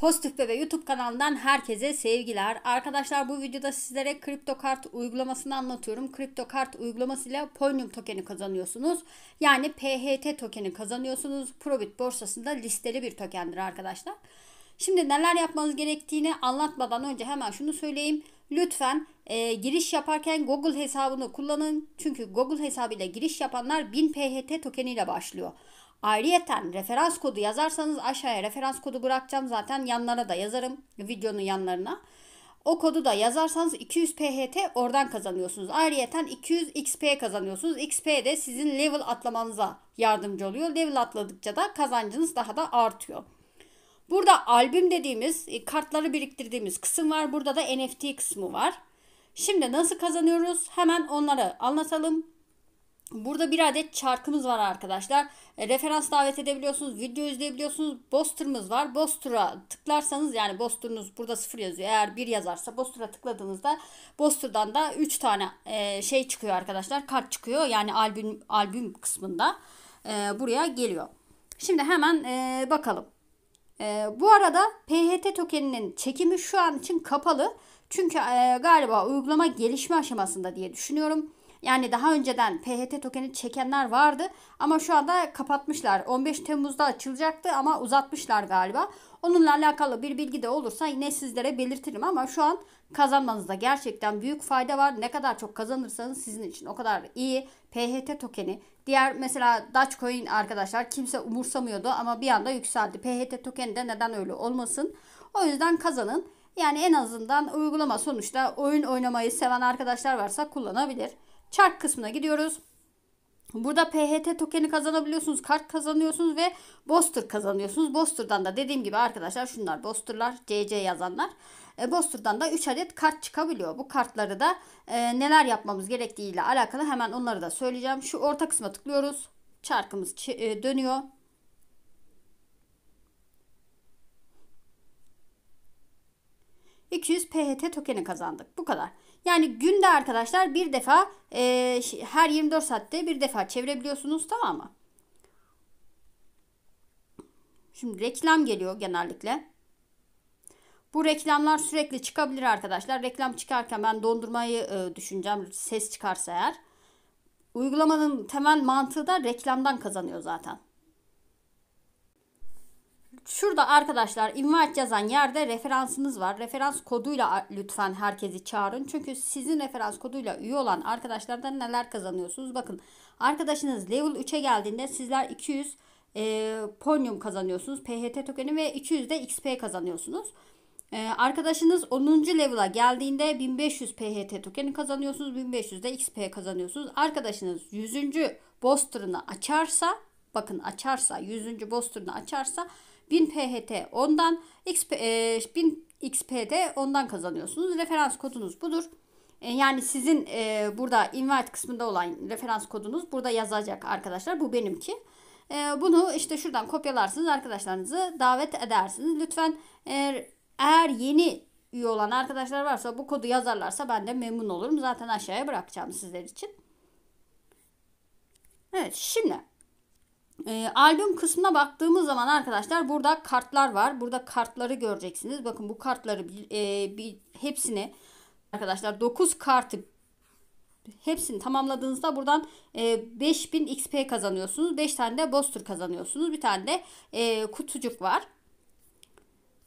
Pozitif Bebe YouTube kanalından herkese sevgiler. Arkadaşlar bu videoda sizlere kripto kart uygulamasını anlatıyorum. kripto kart uygulamasıyla Polnium tokeni kazanıyorsunuz. Yani PHT tokeni kazanıyorsunuz. Probit borsasında listeli bir tokendir arkadaşlar. Şimdi neler yapmanız gerektiğini anlatmadan önce hemen şunu söyleyeyim. Lütfen e, giriş yaparken Google hesabını kullanın. Çünkü Google hesabıyla giriş yapanlar 1000 PHT tokeniyle başlıyor. Ayrıyeten referans kodu yazarsanız aşağıya referans kodu bırakacağım zaten yanlara da yazarım videonun yanlarına. O kodu da yazarsanız 200 PHT oradan kazanıyorsunuz. Ayrıyeten 200 XP kazanıyorsunuz. XP de sizin level atlamanıza yardımcı oluyor. Level atladıkça da kazancınız daha da artıyor. Burada albüm dediğimiz e, kartları biriktirdiğimiz kısım var. Burada da NFT kısmı var. Şimdi nasıl kazanıyoruz? Hemen onları anlatalım. Burada bir adet çarkımız var arkadaşlar. E, referans davet edebiliyorsunuz. Video izleyebiliyorsunuz. Boster'ımız var. Boster'a tıklarsanız yani Boster'ınız burada sıfır yazıyor. Eğer bir yazarsa Boster'a tıkladığınızda Boster'dan da 3 tane e, şey çıkıyor arkadaşlar. Kart çıkıyor. Yani albüm albüm kısmında e, buraya geliyor. Şimdi hemen bakalım. bu arada PHT tokeninin çekimi şu an için kapalı. Çünkü galiba uygulama gelişme aşamasında diye düşünüyorum. Yani daha önceden PHT tokeni çekenler vardı ama şu anda kapatmışlar. 15 Temmuz'da açılacaktı ama uzatmışlar galiba. Onunla alakalı bir bilgi de olursa yine sizlere belirtirim ama şu an kazanmanızda gerçekten büyük fayda var. Ne kadar çok kazanırsanız sizin için o kadar iyi. PHT tokeni, diğer mesela Dogecoin arkadaşlar kimse umursamıyordu ama bir anda yükseldi. PHT tokeni de neden öyle olmasın? O yüzden kazanın. Yani en azından uygulama sonuçta oyun oynamayı seven arkadaşlar varsa kullanabilir. Çark kısmına gidiyoruz. Burada PHT tokeni kazanabiliyorsunuz, kart kazanıyorsunuz ve Boster kazanıyorsunuz. Boster'dan da dediğim gibi arkadaşlar şunlar Boster'lar, CC yazanlar. E, Boster'dan da 3 adet kart çıkabiliyor. Bu kartları da e, neler yapmamız gerektiği ile alakalı hemen onları da söyleyeceğim. Şu orta kısma tıklıyoruz. Çarkımız e, dönüyor. ...200 PHT tokeni kazandık. Bu kadar. Yani günde arkadaşlar bir defa e, her 24 saatte bir defa çevirebiliyorsunuz tamam mı? Şimdi reklam geliyor genellikle. Bu reklamlar sürekli çıkabilir arkadaşlar. Reklam çıkarken ben dondurmayı e, düşüneceğim ses çıkarsa eğer. Uygulamanın temel mantığı da reklamdan kazanıyor zaten. Şurada arkadaşlar invite yazan yerde referansınız var. Referans koduyla lütfen herkesi çağırın. Çünkü sizin referans koduyla üye olan arkadaşlardan neler kazanıyorsunuz? Bakın arkadaşınız level 3'e geldiğinde sizler 200 e, ponyum kazanıyorsunuz. PHT tokeni ve 200 de XP kazanıyorsunuz. E, arkadaşınız 10. level'a geldiğinde 1500 PHT tokeni kazanıyorsunuz. 1500 de XP kazanıyorsunuz. Arkadaşınız 100. boss açarsa bakın açarsa 100. boss açarsa 1000 PHT ondan, XP, e, 1000 XP'd ondan kazanıyorsunuz. Referans kodunuz budur. E, yani sizin e, burada invite kısmında olan referans kodunuz burada yazacak arkadaşlar. Bu benimki. E, bunu işte şuradan kopyalarsınız. Arkadaşlarınızı davet edersiniz. Lütfen eğer, eğer yeni üye olan arkadaşlar varsa bu kodu yazarlarsa ben de memnun olurum. Zaten aşağıya bırakacağım sizler için. Evet şimdi e, albüm kısmına baktığımız zaman arkadaşlar burada kartlar var. Burada kartları göreceksiniz. Bakın bu kartları e, bir, hepsini arkadaşlar 9 kartı hepsini tamamladığınızda buradan e, 5000 XP kazanıyorsunuz. 5 tane de booster kazanıyorsunuz. Bir tane de e, kutucuk var.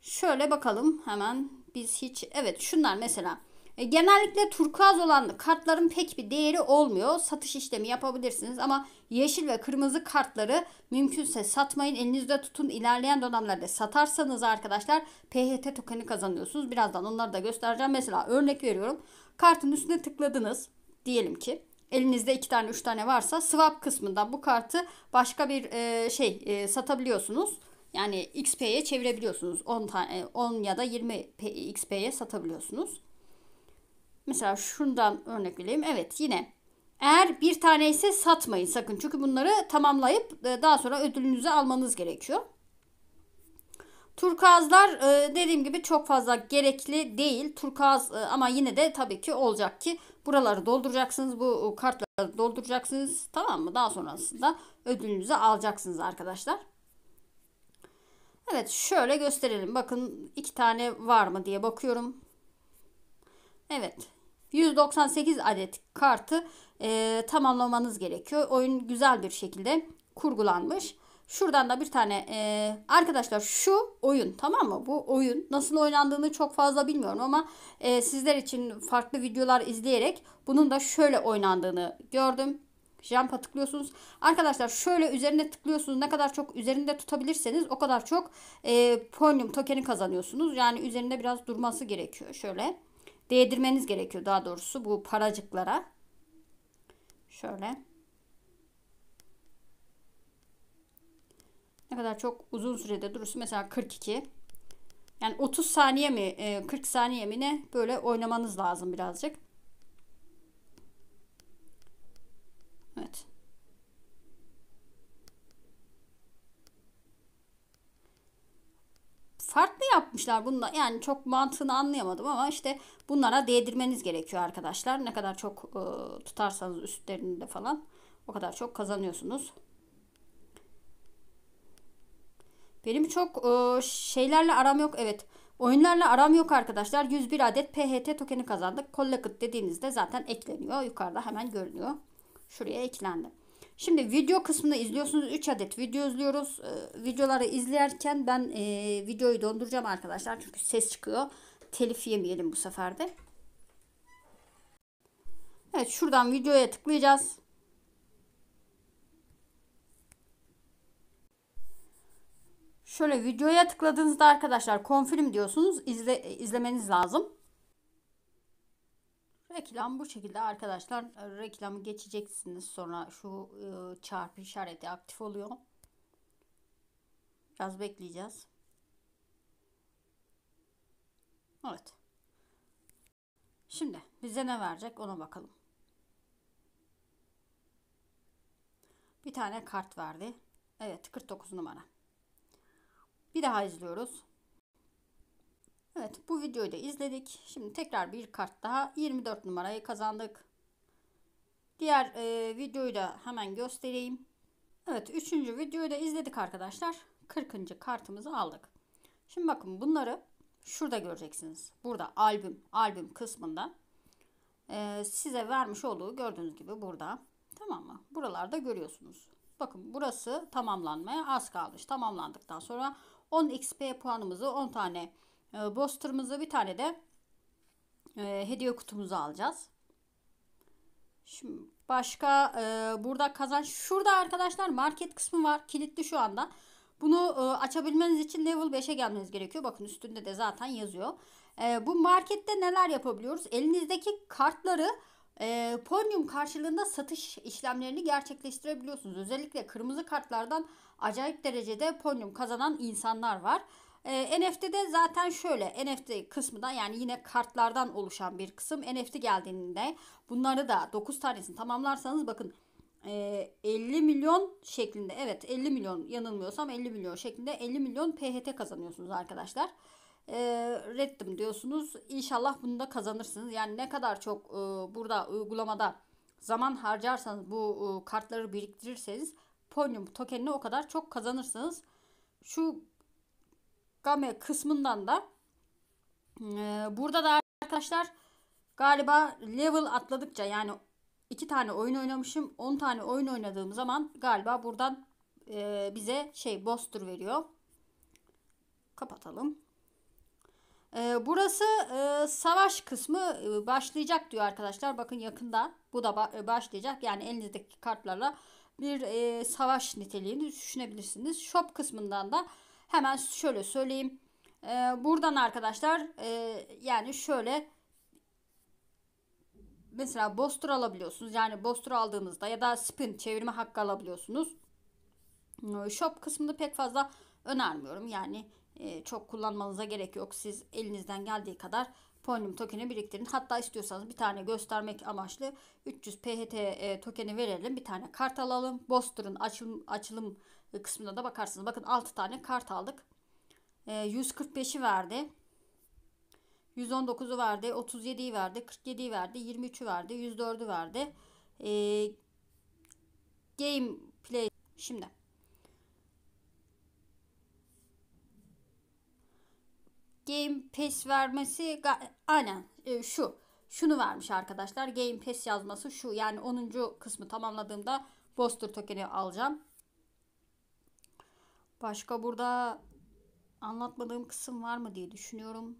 Şöyle bakalım hemen biz hiç evet şunlar mesela e, genellikle turkuaz olan kartların pek bir değeri olmuyor. Satış işlemi yapabilirsiniz ama yeşil ve kırmızı kartları mümkünse satmayın. Elinizde tutun. İlerleyen dönemlerde satarsanız arkadaşlar PHT tokeni kazanıyorsunuz. Birazdan onları da göstereceğim. Mesela örnek veriyorum. Kartın üstüne tıkladınız diyelim ki elinizde iki tane üç tane varsa swap kısmından bu kartı başka bir e, şey e, satabiliyorsunuz. Yani XP'ye çevirebiliyorsunuz. 10 tane 10 ya da 20 XP'ye satabiliyorsunuz. Mesela şundan örnek vereyim. Evet yine eğer bir tane ise satmayın sakın. Çünkü bunları tamamlayıp e, daha sonra ödülünüzü almanız gerekiyor. Turkuazlar e, dediğim gibi çok fazla gerekli değil. Turkuaz e, ama yine de tabii ki olacak ki buraları dolduracaksınız. Bu kartları dolduracaksınız. Tamam mı? Daha sonrasında ödülünüzü alacaksınız arkadaşlar. Evet şöyle gösterelim. Bakın iki tane var mı diye bakıyorum. Evet. 198 adet kartı e, tamamlamanız gerekiyor. Oyun güzel bir şekilde kurgulanmış. Şuradan da bir tane e, arkadaşlar şu oyun tamam mı? Bu oyun nasıl oynandığını çok fazla bilmiyorum ama e, sizler için farklı videolar izleyerek bunun da şöyle oynandığını gördüm. Jump'a tıklıyorsunuz. Arkadaşlar şöyle üzerine tıklıyorsunuz. Ne kadar çok üzerinde tutabilirseniz o kadar çok e, Ponyum tokeni kazanıyorsunuz. Yani üzerinde biraz durması gerekiyor. Şöyle değdirmeniz gerekiyor daha doğrusu bu paracıklara. Şöyle. Ne kadar çok uzun sürede durursun. Mesela 42. Yani 30 saniye mi 40 e, saniye mi ne böyle oynamanız lazım birazcık. farklı yapmışlar bunda. Yani çok mantığını anlayamadım ama işte bunlara değdirmeniz gerekiyor arkadaşlar. Ne kadar çok e, tutarsanız üstlerinde falan o kadar çok kazanıyorsunuz. Benim çok e, şeylerle aram yok. Evet. Oyunlarla aram yok arkadaşlar. 101 adet PHT tokeni kazandık. Collect dediğinizde zaten ekleniyor. Yukarıda hemen görünüyor. Şuraya eklendi. Şimdi video kısmını izliyorsunuz. 3 adet video izliyoruz. Ee, videoları izlerken ben e, videoyu donduracağım arkadaşlar. Çünkü ses çıkıyor. Telif yemeyelim bu sefer de. Evet şuradan videoya tıklayacağız. Şöyle videoya tıkladığınızda arkadaşlar konfirm diyorsunuz. İzle, izlemeniz lazım. Reklam bu şekilde arkadaşlar ee, reklamı geçeceksiniz sonra şu e, çarpı işareti aktif oluyor. Biraz bekleyeceğiz. Evet. Şimdi bize ne verecek ona bakalım. Bir tane kart verdi. Evet 49 numara. Bir daha izliyoruz. Evet bu videoyu da izledik. Şimdi tekrar bir kart daha 24 numarayı kazandık. Diğer e, videoyu da hemen göstereyim. Evet 3. videoyu da izledik arkadaşlar. 40. kartımızı aldık. Şimdi bakın bunları şurada göreceksiniz. Burada albüm, albüm kısmında e, size vermiş olduğu gördüğünüz gibi burada. Tamam mı? Buralarda görüyorsunuz. Bakın burası tamamlanmaya az kalmış. Tamamlandıktan sonra 10 XP puanımızı 10 tane e, bir tane de e, hediye kutumuzu alacağız. Şimdi başka e, burada kazan şurada arkadaşlar market kısmı var kilitli şu anda. Bunu e, açabilmeniz için level 5'e gelmeniz gerekiyor. Bakın üstünde de zaten yazıyor. E, bu markette neler yapabiliyoruz? Elinizdeki kartları e, Ponyum karşılığında satış işlemlerini gerçekleştirebiliyorsunuz. Özellikle kırmızı kartlardan acayip derecede Ponyum kazanan insanlar var. E, ee, NFT'de zaten şöyle NFT kısmı yani yine kartlardan oluşan bir kısım. NFT geldiğinde bunları da 9 tanesini tamamlarsanız bakın e, 50 milyon şeklinde evet 50 milyon yanılmıyorsam 50 milyon şeklinde 50 milyon PHT kazanıyorsunuz arkadaşlar. E, reddim diyorsunuz. İnşallah bunu da kazanırsınız. Yani ne kadar çok e, burada uygulamada zaman harcarsanız bu e, kartları biriktirirseniz Ponyum tokenini o kadar çok kazanırsınız. Şu game kısmından da e, burada da arkadaşlar galiba level atladıkça yani iki tane oyun oynamışım 10 tane oyun oynadığım zaman galiba buradan e, bize şey booster veriyor. Kapatalım. E, burası e, savaş kısmı e, başlayacak diyor arkadaşlar. Bakın yakında bu da ba- başlayacak. Yani elinizdeki kartlarla bir e, savaş niteliğini düşünebilirsiniz. Shop kısmından da Hemen şöyle söyleyeyim. E, buradan arkadaşlar e, yani şöyle mesela bostur alabiliyorsunuz. Yani bostur aldığınızda ya da spin çevirme hakkı alabiliyorsunuz. Ee, shop kısmını pek fazla önermiyorum. Yani e, çok kullanmanıza gerek yok. Siz elinizden geldiği kadar Ponyum tokeni biriktirin. Hatta istiyorsanız bir tane göstermek amaçlı 300 PHT e, tokeni verelim. Bir tane kart alalım. Bostur'un açılım, açılım kısmına da bakarsınız. Bakın 6 tane kart aldık. E, ee, 145'i verdi. 119'u verdi. 37'yi verdi. 47'yi verdi. 23'ü verdi. 104'ü verdi. E, game play. Şimdi. Game Pass vermesi aynen e, şu. Şunu vermiş arkadaşlar. Game Pass yazması şu. Yani 10. kısmı tamamladığımda booster tokeni alacağım. Başka burada anlatmadığım kısım var mı diye düşünüyorum.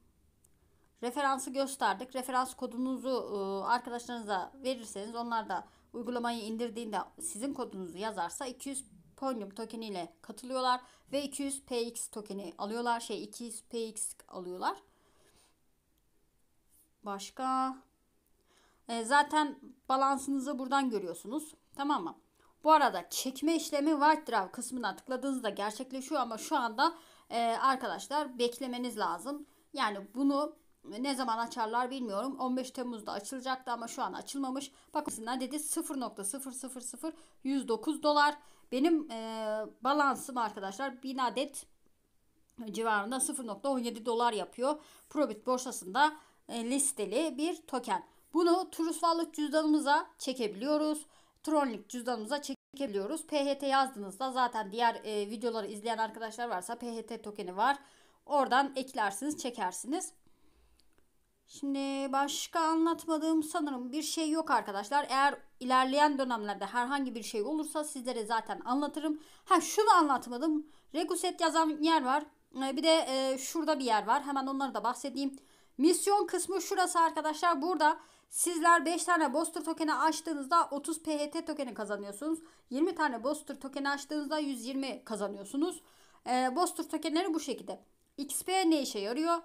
Referansı gösterdik. Referans kodunuzu e, arkadaşlarınıza verirseniz onlar da uygulamayı indirdiğinde sizin kodunuzu yazarsa 200 Ponyum token ile katılıyorlar ve 200 PX tokeni alıyorlar. Şey 200 PX alıyorlar. Başka e, zaten balansınızı buradan görüyorsunuz. Tamam mı? Bu arada çekme işlemi white drive kısmına tıkladığınızda gerçekleşiyor ama şu anda e, arkadaşlar beklemeniz lazım. Yani bunu ne zaman açarlar bilmiyorum. 15 Temmuz'da açılacaktı ama şu an açılmamış. Bakın dedi 0.000109 dolar. Benim e, balansım arkadaşlar 1000 adet civarında 0.17 dolar yapıyor. Probit borsasında e, listeli bir token. Bunu Trust Wallet cüzdanımıza çekebiliyoruz. Tronlik cüzdanımıza çekebiliyoruz. PHT yazdığınızda zaten diğer e, videoları izleyen arkadaşlar varsa PHT tokeni var. Oradan eklersiniz, çekersiniz. Şimdi başka anlatmadığım sanırım bir şey yok arkadaşlar. Eğer ilerleyen dönemlerde herhangi bir şey olursa sizlere zaten anlatırım. Ha şunu anlatmadım. Reguset yazan yer var. E, bir de e, şurada bir yer var. Hemen onları da bahsedeyim. Misyon kısmı şurası arkadaşlar. Burada Sizler 5 tane Booster tokeni açtığınızda 30 PHT tokeni kazanıyorsunuz. 20 tane Booster tokeni açtığınızda 120 kazanıyorsunuz. E, Booster tokenleri bu şekilde. XP ne işe yarıyor?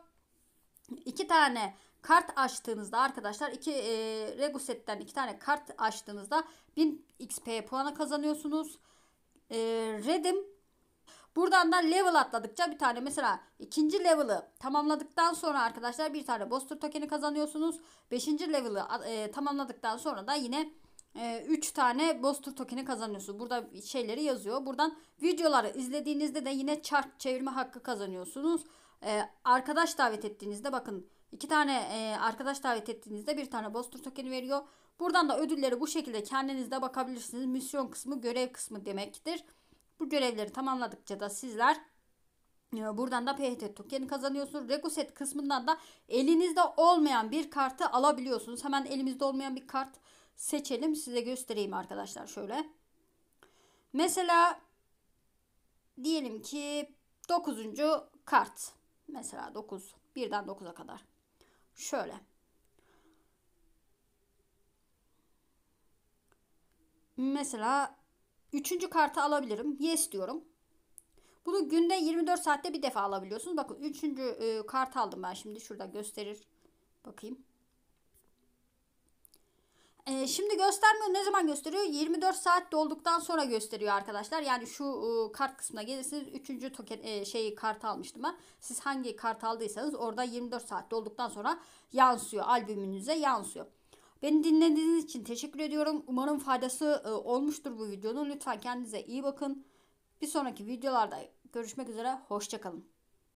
2 tane kart açtığınızda arkadaşlar 2 e, Regu setten 2 tane kart açtığınızda 1000 XP puanı kazanıyorsunuz. E, Redim Buradan da level atladıkça bir tane mesela ikinci level'ı tamamladıktan sonra arkadaşlar bir tane booster tokeni kazanıyorsunuz. Beşinci level'ı e, tamamladıktan sonra da yine 3 e, tane booster tokeni kazanıyorsunuz. Burada şeyleri yazıyor. Buradan videoları izlediğinizde de yine chart çevirme hakkı kazanıyorsunuz. Ee, arkadaş davet ettiğinizde bakın iki tane e, arkadaş davet ettiğinizde bir tane booster tokeni veriyor. Buradan da ödülleri bu şekilde kendinizde bakabilirsiniz. Misyon kısmı görev kısmı demektir. Bu görevleri tamamladıkça da sizler e, Buradan da PHT token kazanıyorsunuz. Regoset kısmından da elinizde olmayan bir kartı alabiliyorsunuz. Hemen elimizde olmayan bir kart seçelim. Size göstereyim arkadaşlar şöyle. Mesela diyelim ki 9. kart. Mesela 9. 1'den 9'a kadar. Şöyle. Mesela Üçüncü kartı alabilirim. Yes diyorum. Bunu günde 24 saatte bir defa alabiliyorsunuz. Bakın üçüncü e, kart aldım ben şimdi. Şurada gösterir. Bakayım. E, şimdi göstermiyor. Ne zaman gösteriyor? 24 saat dolduktan sonra gösteriyor arkadaşlar. Yani şu e, kart kısmına gelirsiniz. Üçüncü token, e, şeyi kartı almıştım ben. Siz hangi kart aldıysanız orada 24 saat dolduktan sonra yansıyor. Albümünüze yansıyor. Beni dinlediğiniz için teşekkür ediyorum. Umarım faydası e, olmuştur bu videonun. Lütfen kendinize iyi bakın. Bir sonraki videolarda görüşmek üzere. Hoşçakalın.